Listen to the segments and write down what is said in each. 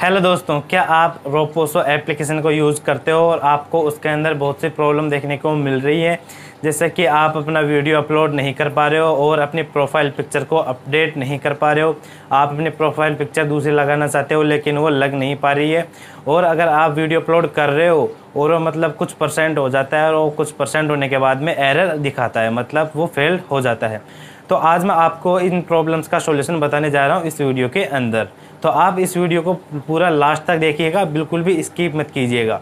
hello दोस्तों क्या आप रोपोसो एप्लीकेशन को यूज़ करते हो और आपको उसके अंदर बहुत सी प्रॉब्लम देखने को मिल रही है जैसे कि आप अपना वीडियो अपलोड नहीं कर पा रहे हो और अपनी प्रोफाइल पिक्चर को अपडेट नहीं कर पा रहे हो आप अपनी प्रोफाइल पिक्चर दूसरी लगाना चाहते हो लेकिन वो लग नहीं पा रही है और अगर आप वीडियो अपलोड कर रहे हो और वो मतलब कुछ परसेंट हो जाता है और वो कुछ परसेंट होने के बाद में एरर दिखाता है मतलब वो फेल हो जाता है तो आज मैं आपको इन प्रॉब्लम्स का सोल्यूशन बताने जा रहा हूँ इस वीडियो के अंदर तो आप इस वीडियो को पूरा लास्ट तक देखिएगा बिल्कुल भी स्किप मत कीजिएगा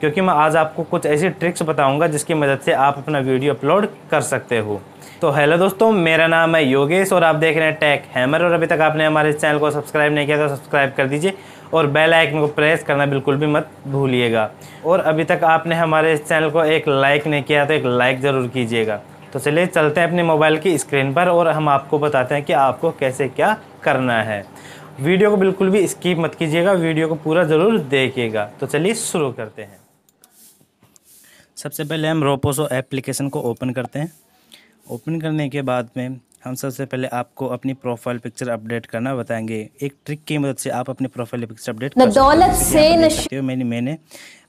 क्योंकि मैं आज आपको कुछ ऐसी ट्रिक्स बताऊंगा जिसकी मदद से आप अपना वीडियो अपलोड कर सकते हो तो हेलो दोस्तों मेरा नाम है योगेश और आप देख रहे हैं टैक हैमर और अभी तक आपने हमारे चैनल को सब्सक्राइब नहीं किया तो सब्सक्राइब कर दीजिए और बेल आइकन को प्रेस करना बिल्कुल भी मत भूलिएगा और अभी तक आपने हमारे चैनल को एक लाइक नहीं किया तो एक लाइक ज़रूर कीजिएगा तो चलिए चलते हैं अपने मोबाइल की स्क्रीन पर और हम आपको बताते हैं कि आपको कैसे क्या करना है वीडियो को बिल्कुल भी स्किप मत कीजिएगा वीडियो को पूरा ज़रूर देखिएगा तो चलिए शुरू करते हैं सबसे पहले हम रोपोसो एप्लीकेशन को ओपन करते हैं ओपन करने के बाद में हम सबसे पहले आपको अपनी प्रोफाइल पिक्चर अपडेट करना बताएंगे एक ट्रिक की मदद से आप अपनी प्रोफाइल पिक्चर अपडेट कर सकते हो मैंने मैंने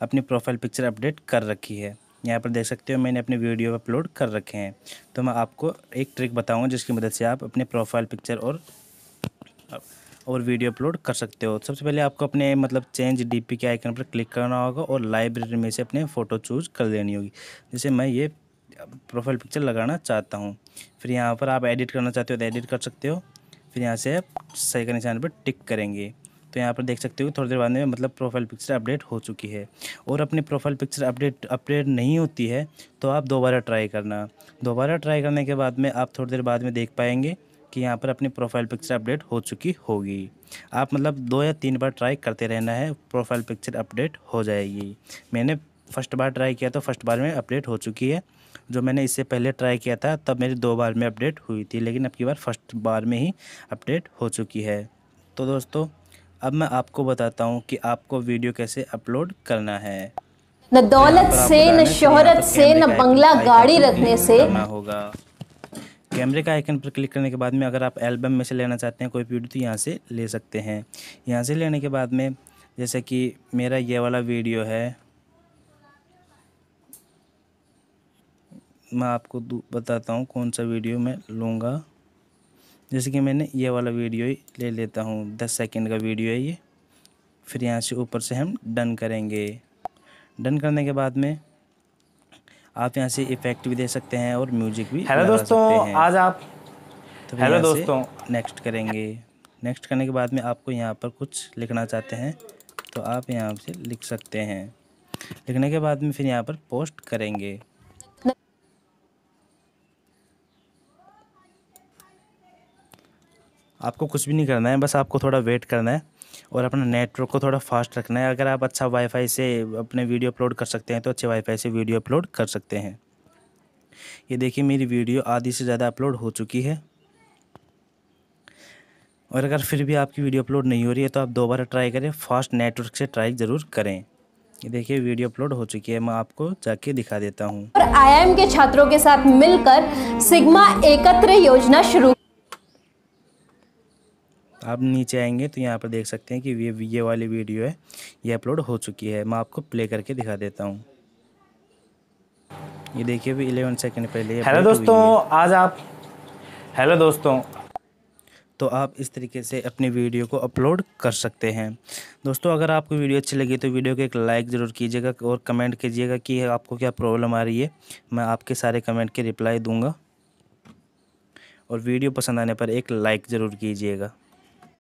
अपनी प्रोफाइल पिक्चर अपडेट कर रखी है यहाँ पर देख सकते हो मैंने अपने वीडियो अपलोड कर रखे हैं तो मैं आपको एक ट्रिक बताऊँगा जिसकी मदद से आप अपने प्रोफाइल पिक्चर और और वीडियो अपलोड कर सकते हो सबसे पहले आपको अपने मतलब चेंज डीपी के आइकन पर क्लिक करना होगा और लाइब्रेरी में से अपने फ़ोटो चूज़ कर लेनी होगी जैसे मैं ये प्रोफाइल पिक्चर लगाना चाहता हूँ फिर यहाँ पर आप एडिट करना चाहते हो तो एडिट कर सकते हो फिर यहाँ से आप सही निशान पर टिक करेंगे तो यहाँ पर देख सकते हो थोड़ी देर बाद में मतलब प्रोफाइल पिक्चर अपडेट हो चुकी है और अपनी प्रोफाइल पिक्चर अपडेट अपडेट नहीं होती है तो आप दोबारा ट्राई करना दोबारा ट्राई करने के बाद में आप थोड़ी देर बाद में देख पाएंगे कि यहाँ पर अपनी प्रोफाइल पिक्चर अपडेट हो चुकी होगी आप मतलब दो या तीन बार ट्राई करते रहना है प्रोफाइल पिक्चर अपडेट हो जाएगी मैंने फर्स्ट बार ट्राई किया तो फर्स्ट बार में अपडेट हो चुकी है जो मैंने इससे पहले ट्राई किया था तब मेरी दो बार में अपडेट हुई थी लेकिन अब की बार फर्स्ट बार में ही अपडेट हो चुकी है तो दोस्तों अब मैं आपको बताता हूँ कि आपको वीडियो कैसे अपलोड करना है न दौलत से न शोहरत से न बंगला गाड़ी रखने से होगा कैमरे का आइकन पर क्लिक करने के बाद में अगर आप एल्बम में से लेना चाहते हैं कोई वीडियो तो यहाँ से ले सकते हैं यहाँ से लेने के बाद में जैसे कि मेरा ये वाला वीडियो है मैं आपको बताता हूँ कौन सा वीडियो मैं लूँगा जैसे कि मैंने ये वाला वीडियो ही ले लेता हूँ दस सेकेंड का वीडियो है ये फिर यहाँ से ऊपर से हम डन करेंगे डन करने के बाद में आप यहाँ से इफेक्ट भी दे सकते हैं और म्यूजिक भी हेलो दोस्तों आज आप तो हेलो दोस्तों नेक्स्ट करेंगे नेक्स्ट करने के बाद में आपको यहाँ पर कुछ लिखना चाहते हैं तो आप यहाँ से लिख सकते हैं लिखने के बाद में फिर यहाँ पर पोस्ट करेंगे आपको कुछ भी नहीं करना है बस आपको थोड़ा वेट करना है और अपना नेटवर्क को थोड़ा फास्ट रखना है अगर आप अच्छा वाईफाई से अपने वीडियो अपलोड कर सकते हैं तो अच्छे वाईफाई से वीडियो अपलोड कर सकते हैं ये देखिए मेरी वीडियो आधी से ज़्यादा अपलोड हो चुकी है और अगर फिर भी आपकी वीडियो अपलोड नहीं हो रही है तो आप दोबारा ट्राई करें फास्ट नेटवर्क से ट्राई ज़रूर करें ये देखिए वीडियो अपलोड हो चुकी है मैं आपको जाके दिखा देता हूँ आई के छात्रों के साथ मिलकर सिग्मा एकत्र योजना शुरू आप नीचे आएंगे तो यहाँ पर देख सकते हैं कि ये ये वाली वीडियो है ये अपलोड हो चुकी है मैं आपको प्ले करके दिखा देता हूँ ये देखिए अभी इलेवन सेकेंड पहले हेलो दोस्तों आज आप हेलो दोस्तों तो आप इस तरीके से अपनी वीडियो को अपलोड कर सकते हैं दोस्तों अगर आपको वीडियो अच्छी लगी तो वीडियो को एक लाइक ज़रूर कीजिएगा और कमेंट कीजिएगा कि आपको क्या प्रॉब्लम आ रही है मैं आपके सारे कमेंट के रिप्लाई दूंगा और वीडियो पसंद आने पर एक लाइक ज़रूर कीजिएगा